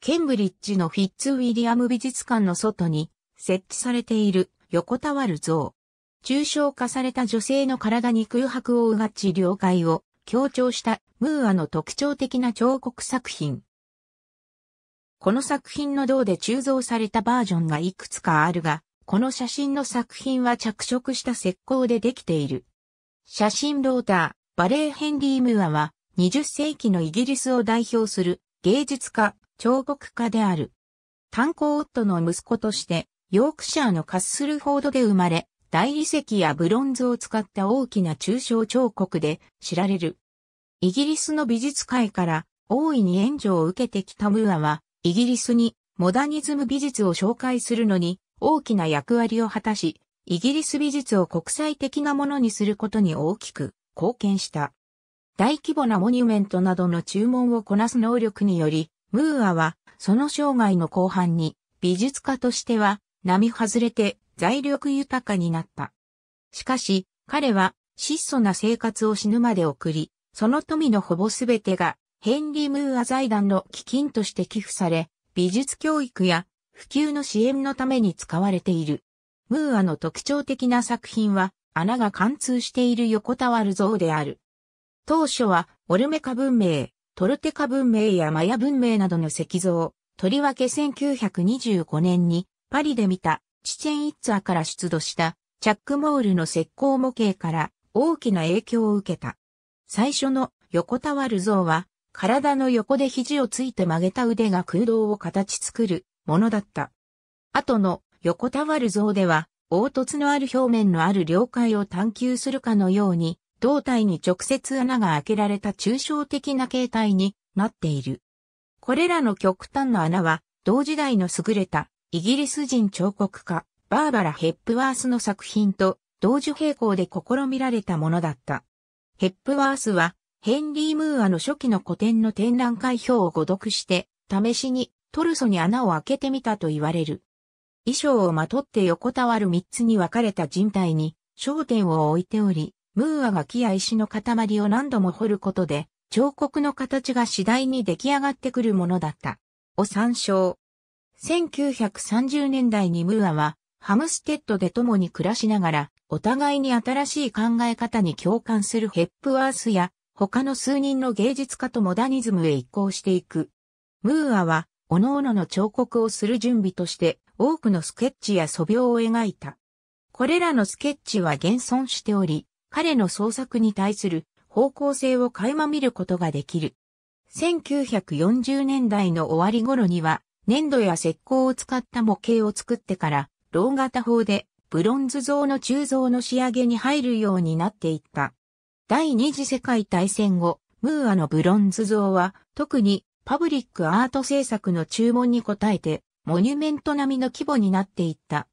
ケンブリッジのフィッツウィリアム美術館の外に設置されている横たわる像。抽象化された女性の体に空白をうがち了解を強調したムーアの特徴的な彫刻作品。この作品の銅で鋳造されたバージョンがいくつかあるが、この写真の作品は着色した石膏でできている。写真ローター、バレー・ヘンリー・ムーアは20世紀のイギリスを代表する芸術家、彫刻家である。炭鉱夫の息子として、ヨークシャーのカッスルフォードで生まれ、大理石やブロンズを使った大きな抽象彫刻で知られる。イギリスの美術界から大いに援助を受けてきたムーアは、イギリスにモダニズム美術を紹介するのに大きな役割を果たし、イギリス美術を国際的なものにすることに大きく貢献した。大規模なモニュメントなどの注文をこなす能力により、ムーアは、その生涯の後半に、美術家としては、並外れて、財力豊かになった。しかし、彼は、質素な生活を死ぬまで送り、その富のほぼすべてが、ヘンリー・ムーア財団の基金として寄付され、美術教育や普及の支援のために使われている。ムーアの特徴的な作品は、穴が貫通している横たわる像である。当初は、オルメカ文明、トルテカ文明やマヤ文明などの石像、とりわけ1925年にパリで見たチチェン・イッツァから出土したチャックモールの石膏模型から大きな影響を受けた。最初の横たわる像は体の横で肘をついて曲げた腕が空洞を形作るものだった。後の横たわる像では凹凸のある表面のある領海を探求するかのように胴体に直接穴が開けられた抽象的な形態になっている。これらの極端な穴は、同時代の優れたイギリス人彫刻家、バーバラ・ヘップワースの作品と同時並行で試みられたものだった。ヘップワースは、ヘンリー・ムーアの初期の古典の展覧会表を誤読して、試しにトルソに穴を開けてみたと言われる。衣装をまとって横たわる三つに分かれた人体に焦点を置いており、ムーアが木や石の塊を何度も掘ることで、彫刻の形が次第に出来上がってくるものだった。を参照。1930年代にムーアは、ハムステッドで共に暮らしながら、お互いに新しい考え方に共感するヘップワースや、他の数人の芸術家とモダニズムへ移行していく。ムーアは、各々の彫刻をする準備として、多くのスケッチや素描を描いた。これらのスケッチは現存しており、彼の創作に対する方向性を垣間見ることができる。1940年代の終わり頃には、粘土や石膏を使った模型を作ってから、ロー型法でブロンズ像の鋳造の仕上げに入るようになっていった。第二次世界大戦後、ムーアのブロンズ像は特にパブリックアート制作の注文に応えてモニュメント並みの規模になっていった。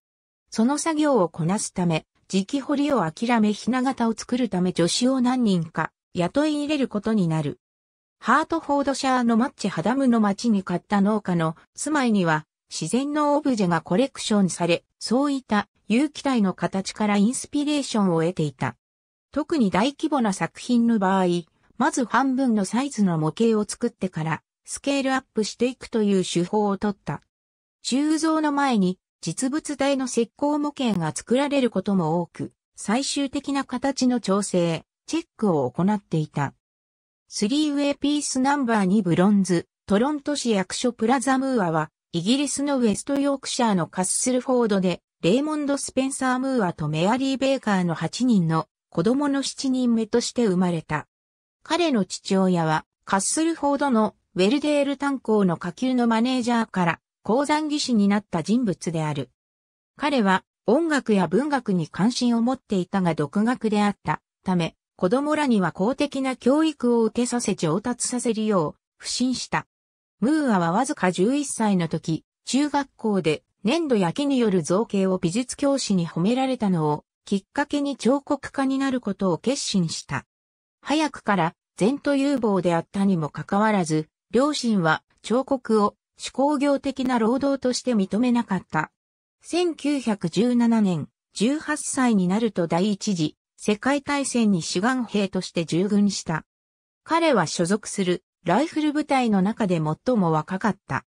その作業をこなすため、直掘りを諦めひな型を作るため助手を何人か雇い入れることになる。ハートフォードシャーのマッチハダムの町に買った農家の住まいには自然のオブジェがコレクションされ、そういった有機体の形からインスピレーションを得ていた。特に大規模な作品の場合、まず半分のサイズの模型を作ってからスケールアップしていくという手法をとった。鋳造の前に実物大の石膏模型が作られることも多く、最終的な形の調整、チェックを行っていた。3ウェイピースナンバー2ブロンズ、トロント市役所プラザムーアは、イギリスのウェストヨークシャーのカッスルフォードで、レイモンド・スペンサー・ムーアとメアリー・ベーカーの8人の子供の7人目として生まれた。彼の父親は、カッスルフォードのウェルデール炭鉱の下級のマネージャーから鉱山技師になった人物である。彼は音楽や文学に関心を持っていたが独学であったため、子供らには公的な教育を受けさせ上達させるよう不信した。ムーアはわずか11歳の時、中学校で粘土やきによる造形を美術教師に褒められたのをきっかけに彫刻家になることを決心した。早くから前途有望であったにもかかわらず、両親は彫刻を手工業的な労働として認めなかった。1917年、18歳になると第一次世界大戦に志願兵として従軍した。彼は所属するライフル部隊の中で最も若かった。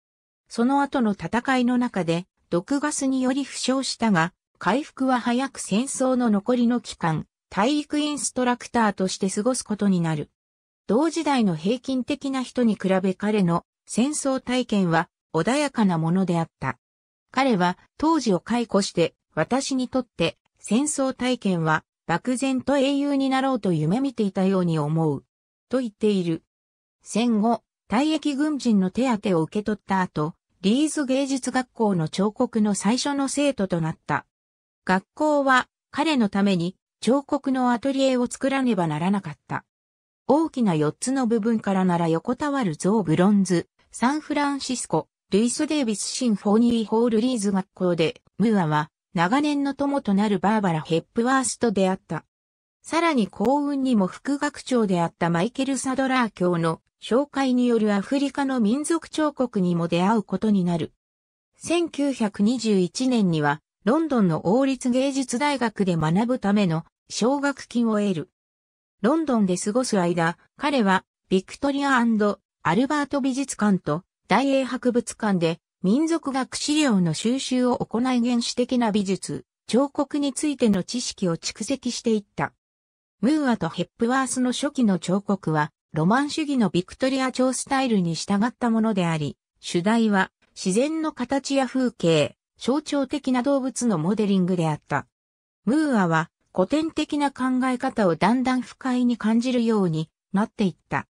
その後の戦いの中で毒ガスにより負傷したが、回復は早く戦争の残りの期間、体育インストラクターとして過ごすことになる。同時代の平均的な人に比べ彼の戦争体験は穏やかなものであった。彼は当時を解雇して私にとって戦争体験は漠然と英雄になろうと夢見ていたように思う。と言っている。戦後、退役軍人の手当を受け取った後、リーズ芸術学校の彫刻の最初の生徒となった。学校は彼のために彫刻のアトリエを作らねばならなかった。大きな4つの部分からなら横たわる像ブロンズ、サンフランシスコ、ルイス・デイビス・シンフォニー・ホール・リーズ学校で、ムーアは、長年の友となるバーバラ・ヘップワースと出会った。さらに幸運にも副学長であったマイケル・サドラー教の紹介によるアフリカの民族彫刻にも出会うことになる。1921年にはロンドンの王立芸術大学で学ぶための奨学金を得る。ロンドンで過ごす間、彼はビクトリアアルバート美術館と大英博物館で民族学資料の収集を行い原始的な美術、彫刻についての知識を蓄積していった。ムーアとヘップワースの初期の彫刻は、ロマン主義のビクトリア朝スタイルに従ったものであり、主題は自然の形や風景、象徴的な動物のモデリングであった。ムーアは古典的な考え方をだんだん不快に感じるようになっていった。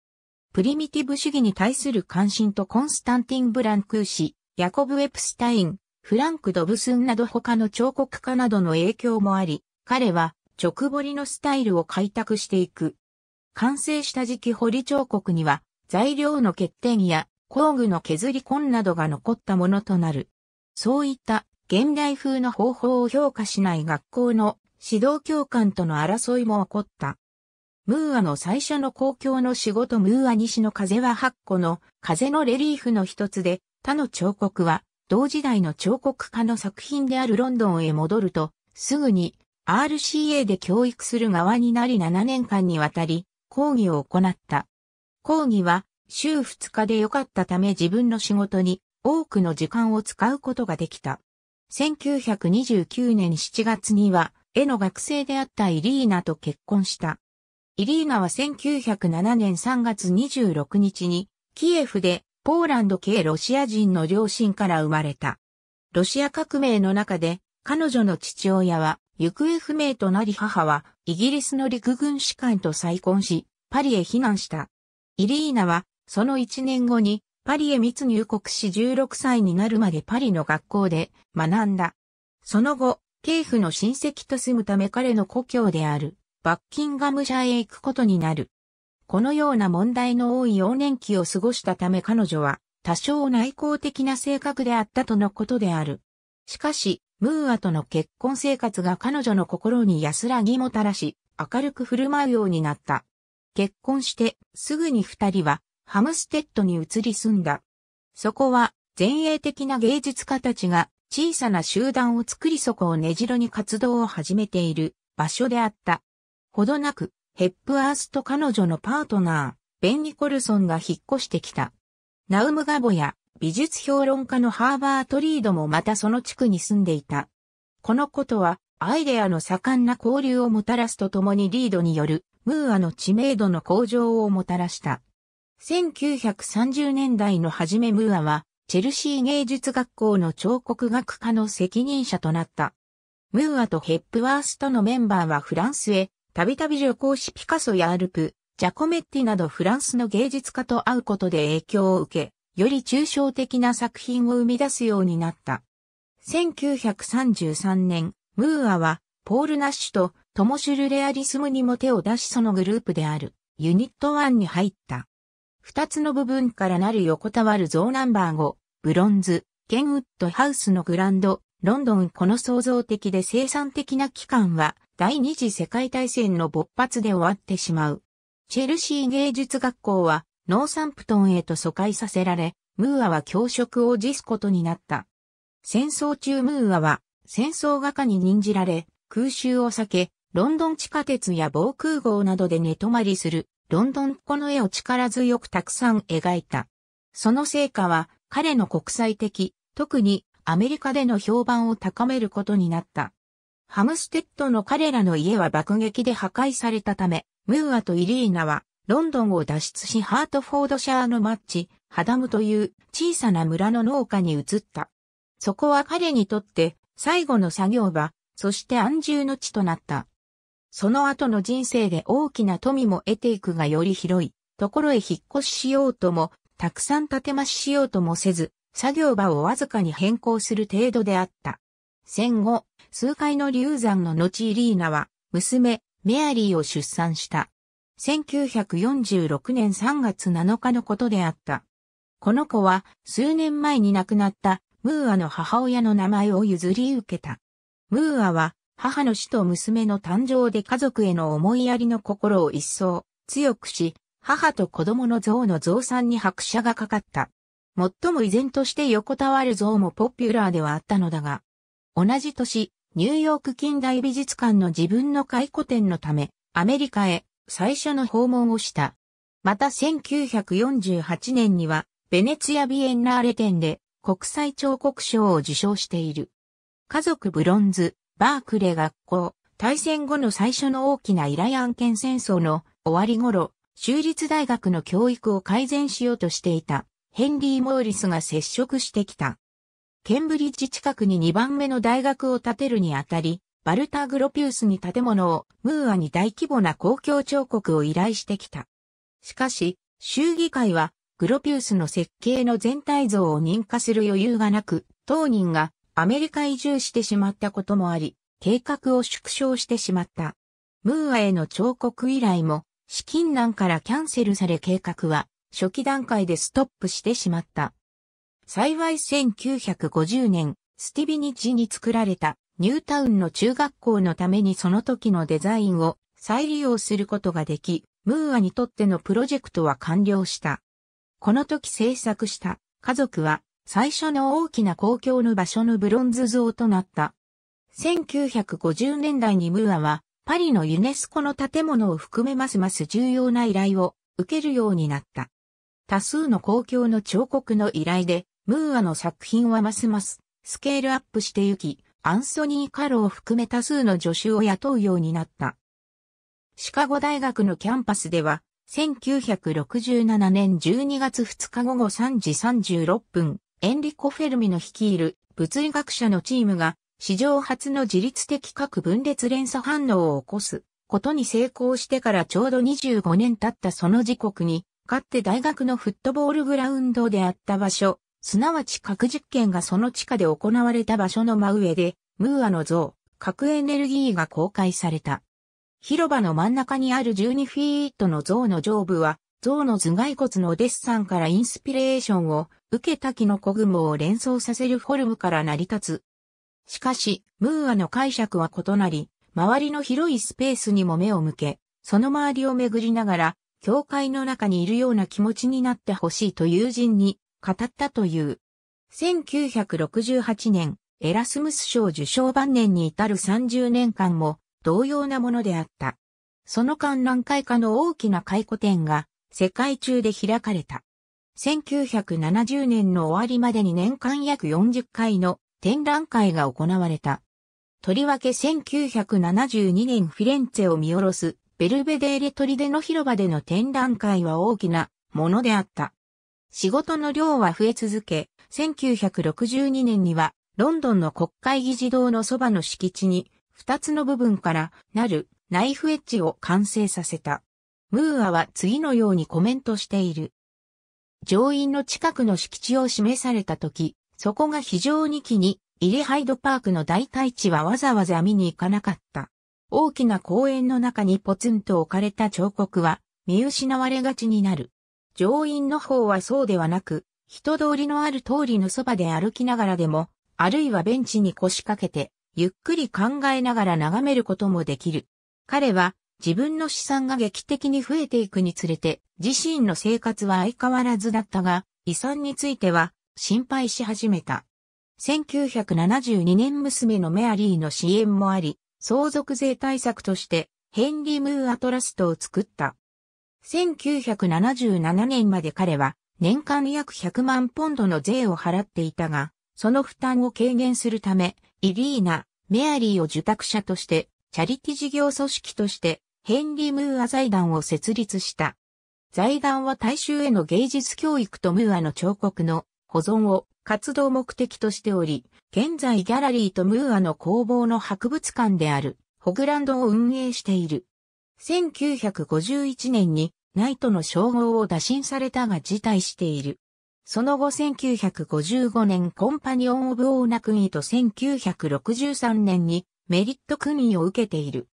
プリミティブ主義に対する関心とコンスタンティン・ブランクー氏、ヤコブ・エプスタイン、フランク・ドブスンなど他の彫刻家などの影響もあり、彼は直彫りのスタイルを開拓していく。完成した時期彫り彫刻には、材料の欠点や工具の削り痕などが残ったものとなる。そういった現代風の方法を評価しない学校の指導教官との争いも起こった。ムーアの最初の公共の仕事ムーア西の風は8個の風のレリーフの一つで、他の彫刻は同時代の彫刻家の作品であるロンドンへ戻ると、すぐに RCA で教育する側になり7年間にわたり講義を行った。講義は週2日で良かったため自分の仕事に多くの時間を使うことができた。1929年7月には絵の学生であったイリーナと結婚した。イリーナは1907年3月26日に、キエフでポーランド系ロシア人の両親から生まれた。ロシア革命の中で、彼女の父親は行方不明となり母はイギリスの陸軍士官と再婚し、パリへ避難した。イリーナは、その1年後に、パリへ密入国し16歳になるまでパリの学校で学んだ。その後、系譜フの親戚と住むため彼の故郷であるバッキンガムシャへ行くことになる。このような問題の多い幼年期を過ごしたため彼女は多少内向的な性格であったとのことである。しかし、ムーアとの結婚生活が彼女の心に安らぎもたらし、明るく振る舞うようになった。結婚してすぐに二人はハムステッドに移り住んだ。そこは前衛的な芸術家たちが小さな集団を作りそこを根城に活動を始めている場所であった。ほどなく、ヘップアースと彼女のパートナー、ベン・ニコルソンが引っ越してきた。ナウムガボや美術評論家のハーバートリードもまたその地区に住んでいた。このことは、アイデアの盛んな交流をもたらすとともにリードによる、ムーアの知名度の向上をもたらした。1930年代の初めムーアは、チェルシー芸術学校の彫刻学科の責任者となった。ムーアとヘップワーストのメンバーはフランスへたびたび旅行しピカソやアルプ、ジャコメッティなどフランスの芸術家と会うことで影響を受け、より抽象的な作品を生み出すようになった。1933年、ムーアは、ポール・ナッシュとトモシュルレアリスムにも手を出しそのグループである、ユニット1に入った。二つの部分からなる横たわるゾーナンバー5、ブロンズ、ケンウッドハウスのグランド、ロンドンこの創造的で生産的な期間は第二次世界大戦の勃発で終わってしまう。チェルシー芸術学校はノーサンプトンへと疎開させられ、ムーアは教職を辞すことになった。戦争中ムーアは戦争画家に任じられ、空襲を避け、ロンドン地下鉄や防空壕などで寝泊まりする、ロンドンこの絵を力強くたくさん描いた。その成果は、彼の国際的、特にアメリカでの評判を高めることになった。ハムステッドの彼らの家は爆撃で破壊されたため、ムーアとイリーナはロンドンを脱出しハートフォードシャーのマッチ、ハダムという小さな村の農家に移った。そこは彼にとって最後の作業場、そして安住の地となった。その後の人生で大きな富も得ていくがより広いところへ引っ越ししようとも、たくさん建て増ししようともせず、作業場をわずかに変更する程度であった。戦後、数回の流産の後イリーナは、娘、メアリーを出産した。1946年3月7日のことであった。この子は、数年前に亡くなったムーアの母親の名前を譲り受けた。ムーアは、母の死と娘の誕生で家族への思いやりの心を一層強くし、母と子供の像の増産に拍車がかかった。最も依然として横たわる像もポピュラーではあったのだが、同じ年、ニューヨーク近代美術館の自分の回顧展のため、アメリカへ最初の訪問をした。また1948年には、ベネツィア・ビエンナーレ展で国際彫刻賞を受賞している。家族ブロンズ、バークレ学校、大戦後の最初の大きなイライアン県戦争の終わり頃、州立大学の教育を改善しようとしていた。ヘンリー・モーリスが接触してきた。ケンブリッジ近くに2番目の大学を建てるにあたり、バルター・グロピウスに建物を、ムーアに大規模な公共彫刻を依頼してきた。しかし、州議会は、グロピウスの設計の全体像を認可する余裕がなく、当人がアメリカ移住してしまったこともあり、計画を縮小してしまった。ムーアへの彫刻依頼も、資金難からキャンセルされ計画は初期段階でストップしてしまった。幸い1950年、スティビニチに作られたニュータウンの中学校のためにその時のデザインを再利用することができ、ムーアにとってのプロジェクトは完了した。この時制作した家族は最初の大きな公共の場所のブロンズ像となった。1950年代にムーアはパリのユネスコの建物を含めますます重要な依頼を受けるようになった。多数の公共の彫刻の依頼で、ムーアの作品はますますスケールアップしてゆき、アンソニー・カロを含め多数の助手を雇うようになった。シカゴ大学のキャンパスでは、1967年12月2日午後3時36分、エンリコ・フェルミの率いる物理学者のチームが、史上初の自律的核分裂連鎖反応を起こすことに成功してからちょうど25年経ったその時刻に、かって大学のフットボールグラウンドであった場所、すなわち核実験がその地下で行われた場所の真上で、ムーアの像、核エネルギーが公開された。広場の真ん中にある12フィートの像の上部は、像の頭蓋骨のデッサンからインスピレーションを受けた木の子雲を連想させるフォルムから成り立つ。しかし、ムーアの解釈は異なり、周りの広いスペースにも目を向け、その周りを巡りながら、教会の中にいるような気持ちになってほしいと友人に語ったという。1968年、エラスムス賞受賞晩年に至る30年間も同様なものであった。その間何回かの大きな回顧展が世界中で開かれた。1970年の終わりまでに年間約40回の展覧会が行われた。とりわけ1972年フィレンツェを見下ろすベルベデーレ砦の広場での展覧会は大きなものであった。仕事の量は増え続け、1962年にはロンドンの国会議事堂のそばの敷地に2つの部分からなるナイフエッジを完成させた。ムーアは次のようにコメントしている。上院の近くの敷地を示された時、そこが非常に気に入りハイドパークの代替地はわざわざ見に行かなかった。大きな公園の中にポツンと置かれた彫刻は見失われがちになる。上院の方はそうではなく、人通りのある通りのそばで歩きながらでも、あるいはベンチに腰掛けて、ゆっくり考えながら眺めることもできる。彼は自分の資産が劇的に増えていくにつれて、自身の生活は相変わらずだったが、遺産については心配し始めた。1972年娘のメアリーの支援もあり、相続税対策として、ヘンリー・ムーアトラストを作った。1977年まで彼は、年間約100万ポンドの税を払っていたが、その負担を軽減するため、イリーナ、メアリーを受託者として、チャリティ事業組織として、ヘンリー・ムーア財団を設立した。財団は大衆への芸術教育とムーアの彫刻の保存を活動目的としており、現在ギャラリーとムーアの工房の博物館である、ホグランドを運営している。1951年に、ナイトの称号を打診されたが辞退している。その後1955年コンパニオン・オブ・オーナ君ーと1963年にメリット君ーを受けている。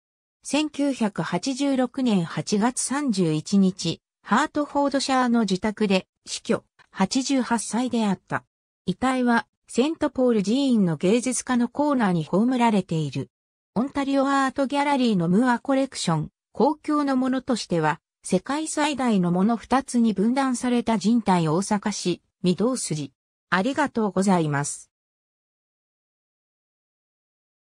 1986年8月31日、ハートフォードシャーの自宅で死去、88歳であった。遺体はセントポール寺院の芸術家のコーナーに葬られている。オンタリオアートギャラリーのムアコレクション、公共のものとしては、世界最大のもの二つに分断された人体大阪市、御堂筋。ありがとうございます。